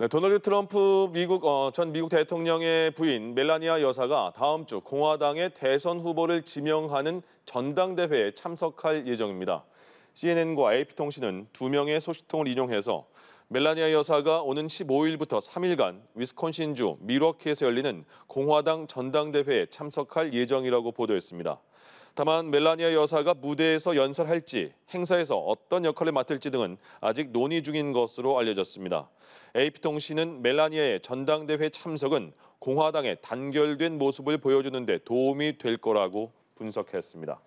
네, 도널드 트럼프 미국 어, 전 미국 대통령의 부인 멜라니아 여사가 다음 주 공화당의 대선 후보를 지명하는 전당대회에 참석할 예정입니다. CNN과 AP통신은 두 명의 소식통을 인용해서 멜라니아 여사가 오는 15일부터 3일간 위스콘신주 미러키에서 열리는 공화당 전당대회에 참석할 예정이라고 보도했습니다. 다만 멜라니아 여사가 무대에서 연설할지 행사에서 어떤 역할을 맡을지 등은 아직 논의 중인 것으로 알려졌습니다. AP통신은 멜라니아의 전당대회 참석은 공화당의 단결된 모습을 보여주는 데 도움이 될 거라고 분석했습니다.